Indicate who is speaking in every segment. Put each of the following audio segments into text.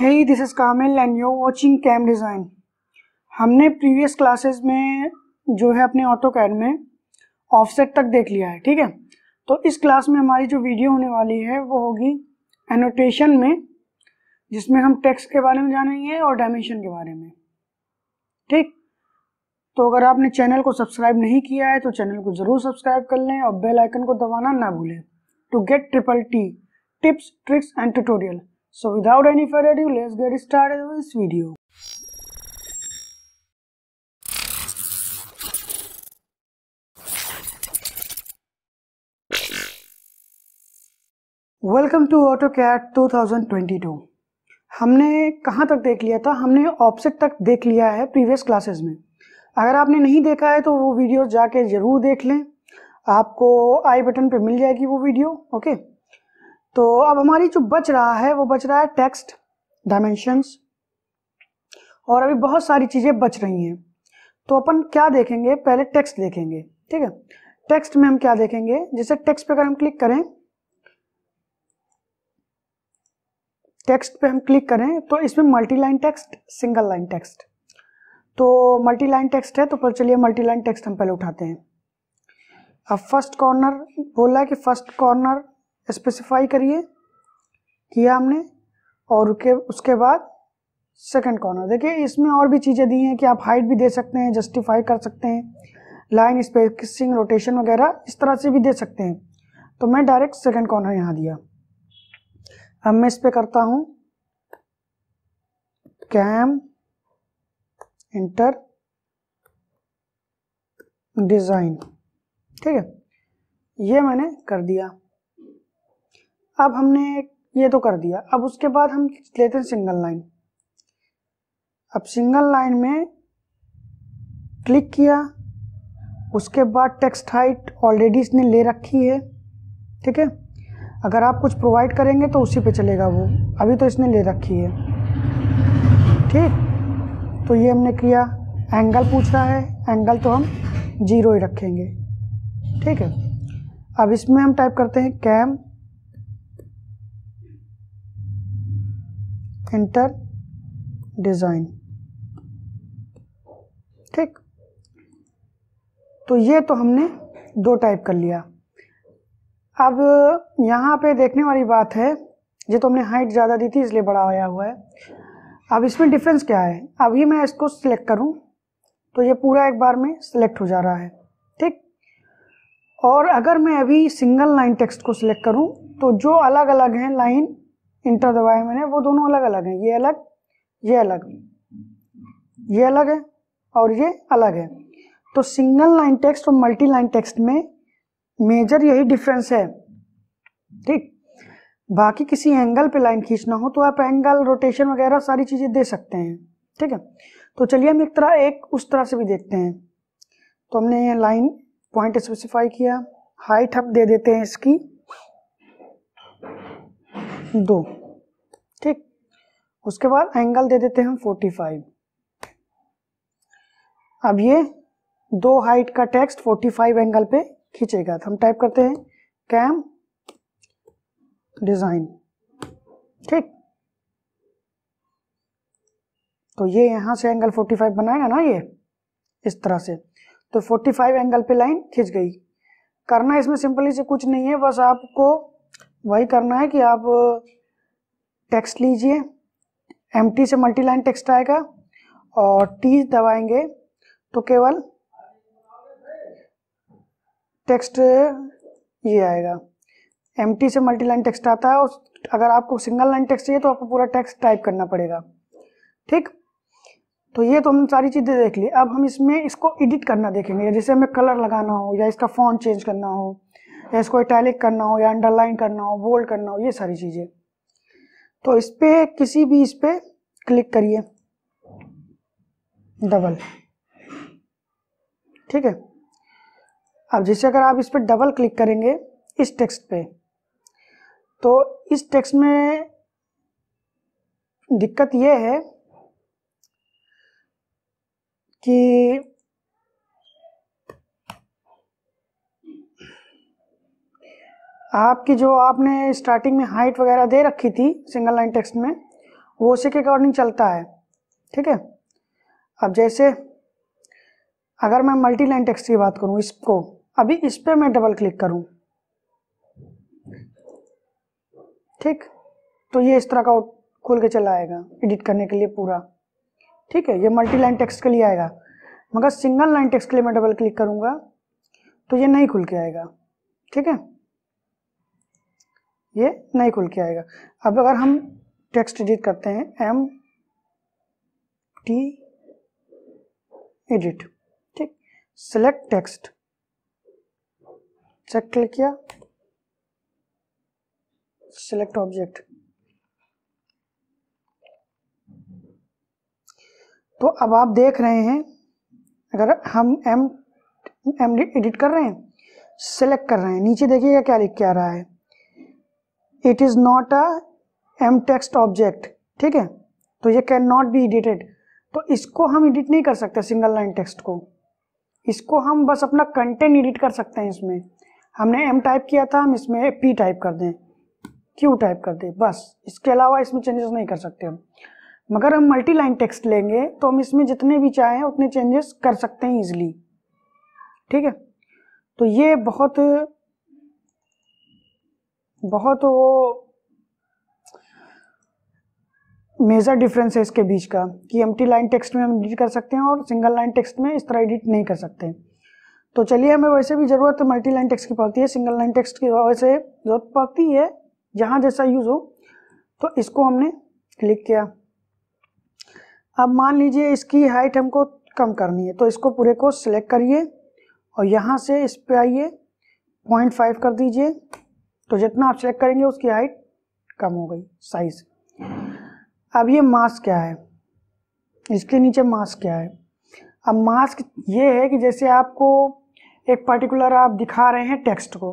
Speaker 1: है this is Kamil and you watching cam design हमने previous classes में जो है अपने ऑटो कैड में ऑफसेट तक देख लिया है ठीक है तो इस क्लास में हमारी जो वीडियो होने वाली है वो होगी एनोटेशन में जिसमें हम टेक्स्ट के बारे में जानेंगे और डायमेंशन के बारे में ठीक तो अगर आपने चैनल को सब्सक्राइब नहीं किया है तो चैनल को ज़रूर सब्सक्राइब कर लें और बेलाइकन को दबाना ना भूलें to get triple T tips tricks and tutorial So without any further ado, let's get started with this video. Welcome to AutoCAD two हमने कहाँ तक देख लिया था हमने ऑप्सेट तक देख लिया है प्रीवियस क्लासेस में अगर आपने नहीं देखा है तो वो वीडियो जाके ज़रूर देख लें आपको आई बटन पे मिल जाएगी वो वीडियो ओके okay? तो अब हमारी जो बच रहा है वो बच रहा है टेक्स्ट डायमेंशंस और अभी बहुत सारी चीज़ें बच रही हैं तो अपन क्या देखेंगे पहले टेक्स्ट देखेंगे ठीक है टेक्स्ट में हम क्या देखेंगे जैसे टेक्स्ट पे अगर हम क्लिक करें टेक्स्ट पे हम क्लिक करें तो इसमें multi line text single line text तो मल्टी लाइन टेक्स्ट है तो पर चलिए मल्टी लाइन टेक्स्ट हम पहले उठाते हैं अब फर्स्ट कॉर्नर बोला है कि फर्स्ट कॉर्नर स्पेसिफाई करिए किया हमने और उसके उसके बाद सेकंड कॉर्नर देखिए इसमें और भी चीज़ें दी हैं कि आप हाइट भी दे सकते हैं जस्टिफाई कर सकते हैं लाइन स्पेसिंग रोटेशन वगैरह इस तरह से भी दे सकते हैं तो मैं डायरेक्ट सेकंड कॉर्नर यहाँ दिया अब मैं इस पर करता हूँ कैम इंटर डिज़ाइन ठीक है ये मैंने कर दिया अब हमने ये तो कर दिया अब उसके बाद हम लेते हैं सिंगल लाइन अब सिंगल लाइन में क्लिक किया उसके बाद टेक्स्ट हाइट ऑलरेडी इसने ले रखी है ठीक है अगर आप कुछ प्रोवाइड करेंगे तो उसी पे चलेगा वो अभी तो इसने ले रखी है ठीक तो ये हमने किया एंगल पूछ रहा है एंगल तो हम जीरो ही रखेंगे ठीक है अब इसमें हम टाइप करते हैं कैम इंटर डिज़ाइन ठीक तो ये तो हमने दो टाइप कर लिया अब यहाँ पे देखने वाली बात है ये तो हमने हाइट ज़्यादा दी थी इसलिए बड़ा आया हुआ है अब इसमें डिफरेंस क्या है अभी मैं इसको सिलेक्ट करूँ तो ये पूरा एक बार में सिलेक्ट हो जा रहा है ठीक और अगर मैं अभी सिंगल लाइन टेक्स्ट को सिलेक्ट करूं तो जो अलग अलग हैं लाइन इंटर दबाए मैंने वो दोनों अलग अलग हैं ये अलग ये अलग ये अलग है और ये अलग है तो सिंगल लाइन टेक्स्ट और मल्टी लाइन टेक्स्ट में मेजर यही डिफरेंस है ठीक बाकी किसी एंगल पे लाइन खींचना हो तो आप एंगल रोटेशन वगैरह सारी चीज़ें दे सकते हैं ठीक है तो चलिए हम एक तरह एक उस तरह से भी देखते हैं तो हमने ये लाइन पॉइंट स्पेसिफाई किया हाइट हम दे देते हैं इसकी दो ठीक उसके बाद एंगल दे देते हैं हम फोर्टी फाइव अब ये दो हाइट का टेक्स्ट फोर्टी फाइव एंगल पे खींचेगा तो हम टाइप करते हैं कैम डिजाइन ठीक तो ये यहां से एंगल 45 बनाएगा ना ये इस तरह से तो 45 एंगल पे लाइन खींच गई करना इसमें सिंपली से कुछ नहीं है बस आपको वही करना है कि आप टेक्स्ट लीजिए एम से मल्टी लाइन टेक्स्ट आएगा और टी दबाएंगे तो केवल टेक्स्ट ये आएगा एम से मल्टी लाइन टेक्स्ट आता है और अगर आपको सिंगल लाइन टेक्स्ट चाहिए तो आपको पूरा टेक्स्ट टाइप करना पड़ेगा ठीक तो ये तो हमने सारी चीज़ें देख ली अब हम इसमें इसको एडिट करना देखेंगे जैसे हमें कलर लगाना हो या इसका फॉन्ट चेंज करना हो इसको इटैलिक करना हो या अंडरलाइन करना हो बोल्ड करना हो ये सारी चीज़ें तो इस पर किसी भी इस पर क्लिक करिए डबल ठीक है अब जैसे अगर आप इस पर डबल क्लिक करेंगे इस टेक्स्ट पे तो इस टेक्स्ट में दिक्कत यह है कि आपकी जो आपने स्टार्टिंग में हाइट वगैरह दे रखी थी सिंगल लाइन टेक्स्ट में वो उसी के अकॉर्डिंग चलता है ठीक है अब जैसे अगर मैं मल्टी लाइन टेक्स्ट की बात करूँ इसको अभी इस पर मैं डबल क्लिक करूँ ठीक तो ये इस तरह का खोल के चला आएगा एडिट करने के लिए पूरा ठीक है ये मल्टी लाइन टेक्स्ट के लिए आएगा मगर सिंगल लाइन टेक्स्ट के लिए मैं डबल क्लिक करूँगा तो ये नहीं खुल के आएगा ठीक है ये नहीं खुल के आएगा अब अगर हम टेक्स्ट एडिट करते हैं एम टी एडिट ठीक सेलेक्ट टेक्स्ट चेक क्लिक किया सेलेक्ट ऑब्जेक्ट तो अब आप देख रहे हैं अगर हम एम एम एडिट कर रहे हैं सेलेक्ट कर रहे हैं नीचे देखिएगा क्या लिख के आ रहा है it is not a M text object ठीक है तो ये कैन नॉट बी एडिटेड तो इसको हम एडिट नहीं कर सकते सिंगल लाइन टेक्स्ट को इसको हम बस अपना कंटेंट एडिट कर सकते हैं इसमें हमने एम टाइप किया था हम इसमें पी टाइप कर दें क्यू टाइप कर दें बस इसके अलावा इसमें चेंजेस नहीं कर सकते हम मगर हम मल्टी लाइन टेक्स्ट लेंगे तो हम इसमें जितने भी चाहें उतने चेंजेस कर सकते हैं ईजिली ठीक है तो ये बहुत बहुत वो मेजर डिफरेंस है इसके बीच का कि एम लाइन टेक्स्ट में हम एडिट कर सकते हैं और सिंगल लाइन टेक्स्ट में इस तरह एडिट नहीं कर सकते तो चलिए हमें वैसे भी ज़रूरत मल्टी लाइन टेक्स्ट की पड़ती है सिंगल लाइन टेक्स्ट की वैसे ज़रूरत पड़ती है जहाँ जैसा यूज़ हो तो इसको हमने क्लिक किया अब मान लीजिए इसकी हाइट हमको कम करनी है तो इसको पूरे को सिलेक्ट करिए और यहाँ से इस पर आइए पॉइंट फाइव कर दीजिए तो जितना आप चेक करेंगे उसकी हाइट कम हो गई साइज अब ये मास्क क्या है इसके नीचे मास्क क्या है अब मास्क ये है कि जैसे आपको एक पर्टिकुलर आप दिखा रहे हैं टेक्स्ट को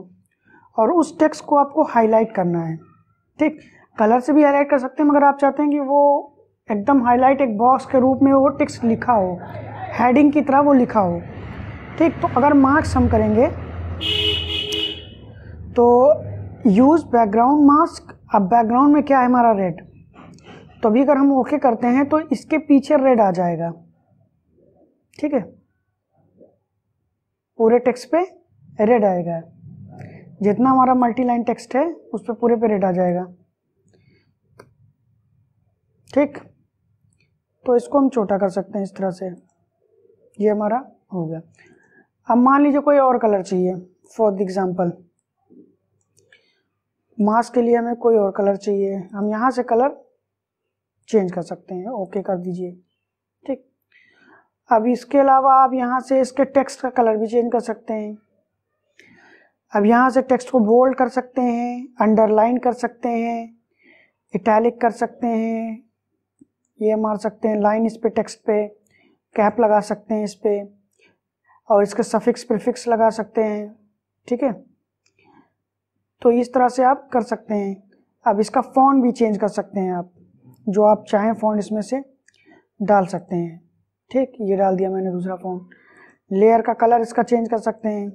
Speaker 1: और उस टेक्स्ट को आपको हाईलाइट करना है ठीक कलर से भी हाईलाइट कर सकते हैं मगर आप चाहते हैं कि वो एकदम हाईलाइट एक बॉक्स के रूप में वो टेक्स्ट लिखा हो हेडिंग की तरह वो लिखा हो ठीक तो अगर मार्क्स हम करेंगे तो यूज़ बैकग्राउंड मास्क अब बैकग्राउंड में क्या है हमारा रेड तो अभी अगर हम ओके करते हैं तो इसके पीछे रेड आ जाएगा ठीक है पूरे टेक्स्ट पे रेड आएगा जितना हमारा मल्टी लाइन टेक्स्ट है उस पर पूरे पे रेड आ जाएगा ठीक तो इसको हम छोटा कर सकते हैं इस तरह से ये हमारा हो गया अब मान लीजिए कोई और कलर चाहिए फॉर एग्जाम्पल मास्क के लिए हमें कोई और कलर चाहिए हम यहाँ से कलर चेंज कर सकते हैं ओके कर दीजिए ठीक अब इसके अलावा आप यहाँ से इसके टेक्स्ट का कलर भी चेंज कर सकते हैं अब यहाँ से टेक्स्ट को बोल्ड कर सकते हैं अंडरलाइन कर सकते हैं इटैलिक कर सकते हैं ये मार सकते हैं लाइन इस पे टेक्स्ट पे कैप लगा सकते हैं इस पे और इसके सफिक्स प्रिफिक्स लगा सकते हैं ठीक है तो इस तरह से आप कर सकते हैं अब इसका फ़ॉन्ट भी चेंज कर सकते हैं आप जो आप चाहें फ़ॉन्ट इसमें से डाल सकते हैं ठीक ये डाल दिया मैंने दूसरा फ़ॉन्ट लेयर का कलर इसका चेंज कर सकते हैं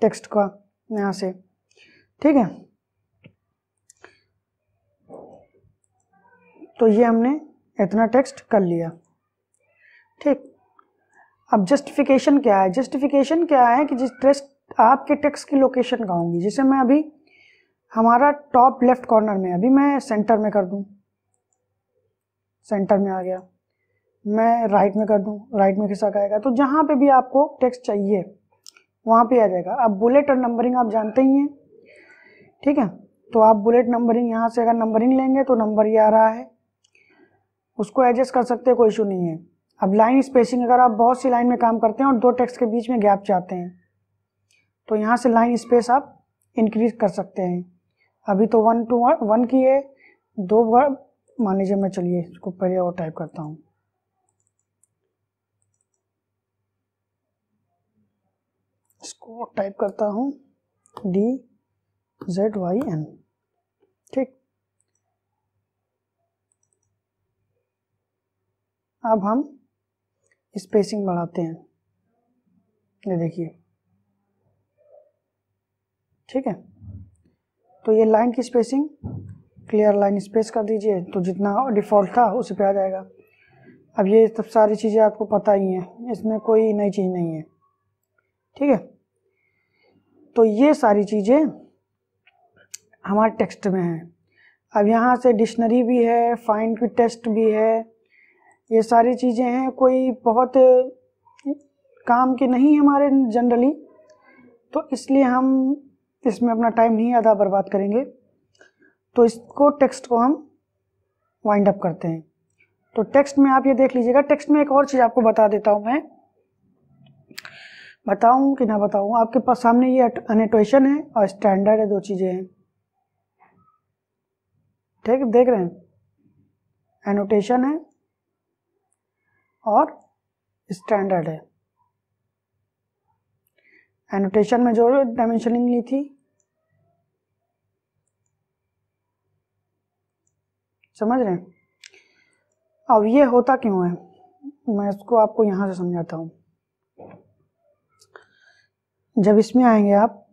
Speaker 1: टेक्स्ट का यहाँ से ठीक है तो ये हमने इतना टेक्स्ट कर लिया ठीक अब जस्टिफिकेशन क्या है जस्टिफिकेशन क्या है कि जिस टेक्स्ट आपके टेक्स्ट की लोकेशन कहूँगी होंगी मैं अभी हमारा टॉप लेफ्ट कॉर्नर में अभी मैं सेंटर में कर दूं सेंटर में आ गया मैं राइट में कर दूं राइट में खिसक आएगा तो जहाँ पे भी आपको टेक्स्ट चाहिए वहाँ पे आ जाएगा अब बुलेट और नंबरिंग आप जानते ही हैं ठीक है तो आप बुलेट नंबरिंग यहाँ से अगर नंबरिंग लेंगे तो नंबर ये आ रहा है उसको एडजस्ट कर सकते हैं कोई इशू नहीं है अब लाइन स्पेसिंग अगर आप बहुत सी लाइन में काम करते हैं और दो टेक्स्ट के बीच में गैप चाहते हैं तो यहाँ से लाइन स्पेस आप इंक्रीज कर सकते हैं अभी तो वन टू वन वन की है दो बार मान लीजिए मैं चलिए इसको पहले और टाइप करता हूँ इसको टाइप करता हूँ डी जेड वाई एन ठीक अब हम स्पेसिंग बढ़ाते हैं ये देखिए ठीक है तो ये लाइन की स्पेसिंग क्लियर लाइन स्पेस कर दीजिए तो जितना डिफ़ॉल्ट था उसी पे आ जाएगा अब ये सब सारी चीज़ें आपको पता ही हैं इसमें कोई नई चीज़ नहीं है ठीक है तो ये सारी चीज़ें हमारे टेक्स्ट में हैं अब यहाँ से डिक्शनरी भी है फाइंड की टेस्ट भी है ये सारी चीज़ें हैं कोई बहुत काम की नहीं है हमारे जनरली तो इसलिए हम इसमें अपना टाइम नहीं आधा बर्बाद करेंगे तो इसको टेक्स्ट को हम वाइंड अप करते हैं तो टेक्स्ट में आप ये देख लीजिएगा टेक्स्ट में एक और चीज़ आपको बता देता हूँ मैं बताऊँ कि ना बताऊँ आपके पास सामने ये अनेटोशन है और स्टैंडर्ड है दो चीज़ें हैं ठीक देख रहे हैं एनोटेशन है और स्टैंडर्ड है एनोटेशन में जो डायमेंशनिंग ली थी समझ रहे हैं अब ये होता क्यों है मैं इसको आपको यहां से समझाता हूं जब इसमें आएंगे आप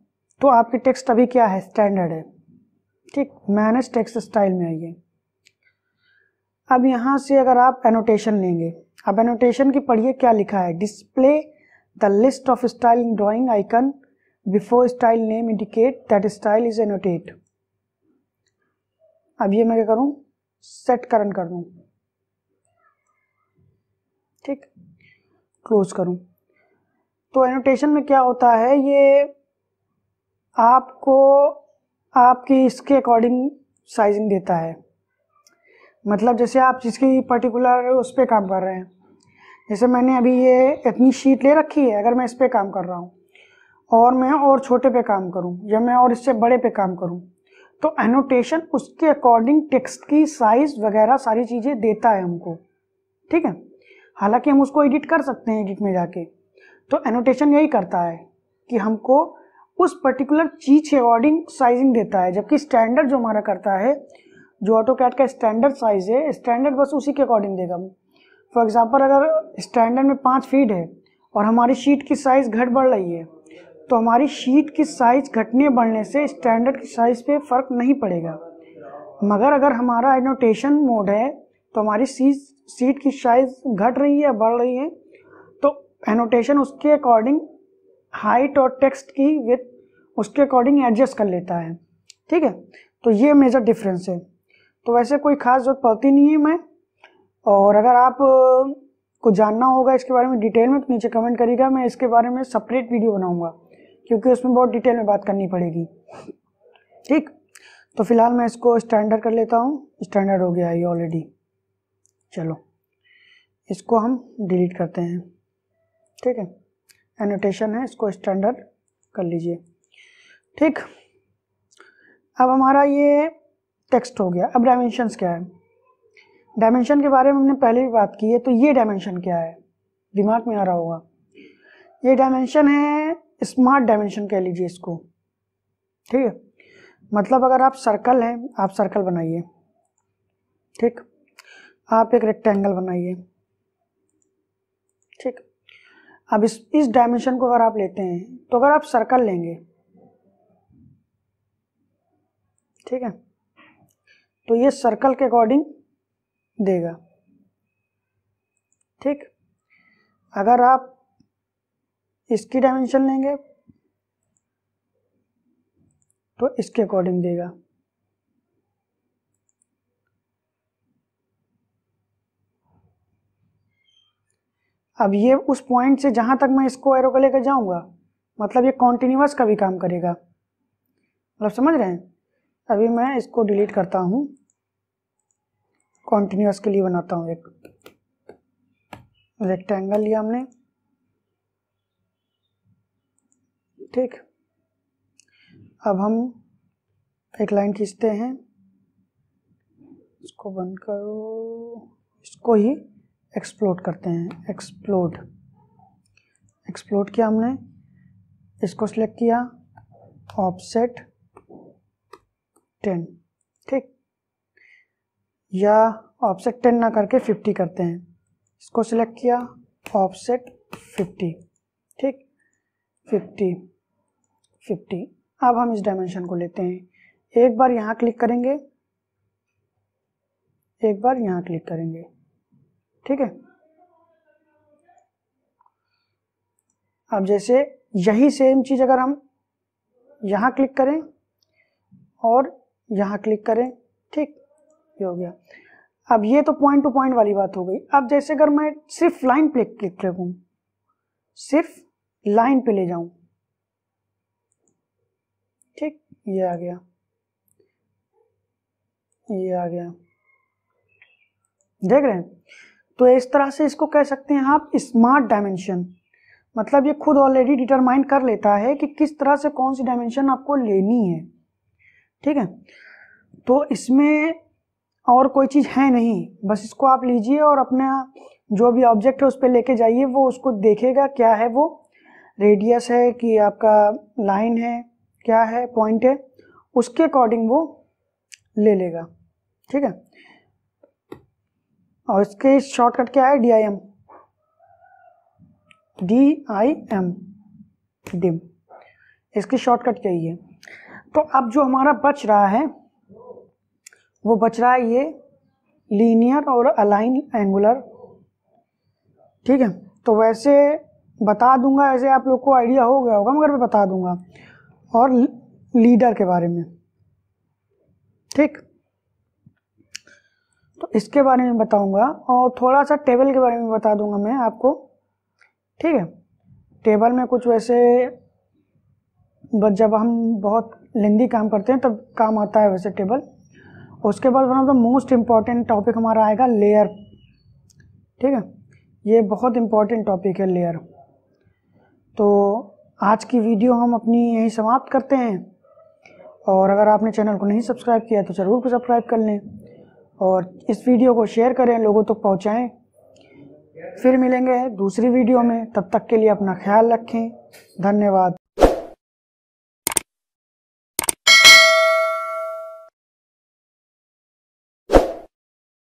Speaker 1: तो आपकी टेक्स्ट अभी क्या है स्टैंडर्ड है ठीक मैनेज टेक्स्ट स्टाइल में आइए अब यहां से अगर आप एनोटेशन लेंगे अब एनोटेशन की पढ़िए क्या लिखा है display the list of style in drawing icon before style name indicate that style is annotate अब ये मैं क्या करूं सेट करन कर दूँ ठीक क्लोज करूँ तो एनोटेशन में क्या होता है ये आपको आपकी इसके अकॉर्डिंग साइजिंग देता है मतलब जैसे आप जिसकी पर्टिकुलर उस पर काम कर रहे हैं जैसे मैंने अभी ये इतनी शीट ले रखी है अगर मैं इस पर काम कर रहा हूँ और मैं और छोटे पे काम करूँ या मैं और इससे बड़े पे काम करूँ तो एनोटेशन उसके अकॉर्डिंग टेक्स्ट की साइज वगैरह सारी चीज़ें देता है हमको ठीक है हालांकि हम उसको एडिट कर सकते हैं एडिट में जाके तो एनोटेशन यही करता है कि हमको उस पर्टिकुलर चीज़ के अकॉर्डिंग साइजिंग देता है जबकि स्टैंडर्ड जो हमारा करता है जो ऑटो कैट का स्टैंडर्ड साइज़ है स्टैंडर्ड बस उसी के अकॉर्डिंग देगा फॉर एग्ज़ाम्पल अगर स्टैंडर्ड में पाँच फीट है और हमारी शीट की साइज़ घट बढ़ रही है तो हमारी शीट की साइज़ घटने बढ़ने से स्टैंडर्ड की साइज़ पे फ़र्क नहीं पड़ेगा मगर अगर हमारा एनोटेशन मोड है तो हमारी सीट सीट की साइज़ घट रही है बढ़ रही है तो एनोटेशन उसके अकॉर्डिंग हाइट और टेक्स्ट की विथ उसके अकॉर्डिंग एडजस्ट कर लेता है ठीक है तो ये मेजर डिफरेंस है तो वैसे कोई ख़ास ज़रूरत पड़ती नहीं है मैं और अगर आप को जानना होगा इसके बारे में डिटेल में तो नीचे कमेंट करिएगा मैं इसके बारे में सेपरेट वीडियो बनाऊंगा क्योंकि उसमें बहुत डिटेल में बात करनी पड़ेगी ठीक तो फिलहाल मैं इसको स्टैंडर्ड कर लेता हूँ स्टैंडर्ड हो गया ये ऑलरेडी चलो इसको हम डिलीट करते हैं ठीक है एनोटेशन है इसको स्टैंडर्ड कर लीजिए ठीक अब हमारा ये टेक्स्ट हो गया अब डायमेंशंस क्या है डायमेंशन के बारे में हमने पहले भी बात की है तो ये डायमेंशन क्या है दिमाग में आ रहा होगा ये डायमेंशन है स्मार्ट डायमेंशन कह लीजिए इसको ठीक है मतलब अगर आप सर्कल हैं आप सर्कल बनाइए ठीक आप एक रेक्टेंगल बनाइए ठीक अब इस इस डायमेंशन को अगर आप लेते हैं तो अगर आप सर्कल लेंगे ठीक है तो ये सर्कल के अकॉर्डिंग देगा ठीक अगर आप इसकी डायमेंशन लेंगे तो इसके अकॉर्डिंग देगा अब ये उस पॉइंट से जहां तक मैं इसको एरो को लेकर जाऊंगा मतलब ये कॉन्टिन्यूस का भी काम करेगा मतलब समझ रहे हैं अभी मैं इसको डिलीट करता हूं कॉन्टिन्यूस के लिए बनाता हूं एक रेक्टेंगल लिया हमने ठीक अब हम एक लाइन खींचते हैं इसको बंद करो इसको ही एक्सप्लोड करते हैं एक्सप्लोड एक्सप्लोड किया हमने इसको सिलेक्ट किया ऑफसेट टेन ठीक या ऑफसेट टेन ना करके फिफ्टी करते हैं इसको सिलेक्ट किया ऑफसेट फिफ्टी ठीक फिफ्टी फिफ्टी अब हम इस डायमेंशन को लेते हैं एक बार यहाँ क्लिक करेंगे एक बार यहाँ क्लिक करेंगे ठीक है अब जैसे यही सेम चीज़ अगर हम यहाँ क्लिक करें और यहाँ क्लिक करें ठीक ये हो गया अब ये तो पॉइंट टू पॉइंट वाली बात हो गई अब जैसे अगर मैं सिर्फ लाइन पे क्लिक करूँ सिर्फ लाइन पे ले जाऊं ठीक ये आ गया ये आ गया देख रहे हैं तो इस तरह से इसको कह सकते हैं आप स्मार्ट डायमेंशन मतलब ये खुद ऑलरेडी डिटरमाइन कर लेता है कि किस तरह से कौन सी डायमेंशन आपको लेनी है ठीक है तो इसमें और कोई चीज़ है नहीं बस इसको आप लीजिए और अपना जो भी ऑब्जेक्ट है उस पर लेके जाइए वो उसको देखेगा क्या है वो रेडियस है कि आपका लाइन है क्या है पॉइंट है उसके अकॉर्डिंग वो ले लेगा ठीक है और इसके शॉर्टकट क्या है D I M D I M dim इसकी शॉर्टकट ही है तो अब जो हमारा बच रहा है वो बच रहा है ये लीनियर और अलाइन एंगुलर ठीक है तो वैसे बता दूंगा ऐसे आप लोग को आइडिया हो गया होगा मगर मैं बता दूंगा और लीडर के बारे में ठीक तो इसके बारे में बताऊंगा और थोड़ा सा टेबल के बारे में बता दूंगा मैं आपको ठीक है टेबल में कुछ वैसे जब हम बहुत लेंदी काम करते हैं तब काम आता है वैसे टेबल उसके बाद one of the most important topic हमारा आएगा लेयर ठीक है ये बहुत इम्पॉर्टेंट टॉपिक है लेयर तो आज की वीडियो हम अपनी यहीं समाप्त करते हैं और अगर आपने चैनल को नहीं सब्सक्राइब किया तो ज़रूर को सब्सक्राइब कर लें और इस वीडियो को शेयर करें लोगों तक तो पहुँचाएँ फिर मिलेंगे दूसरी वीडियो में तब तक के लिए अपना ख्याल रखें धन्यवाद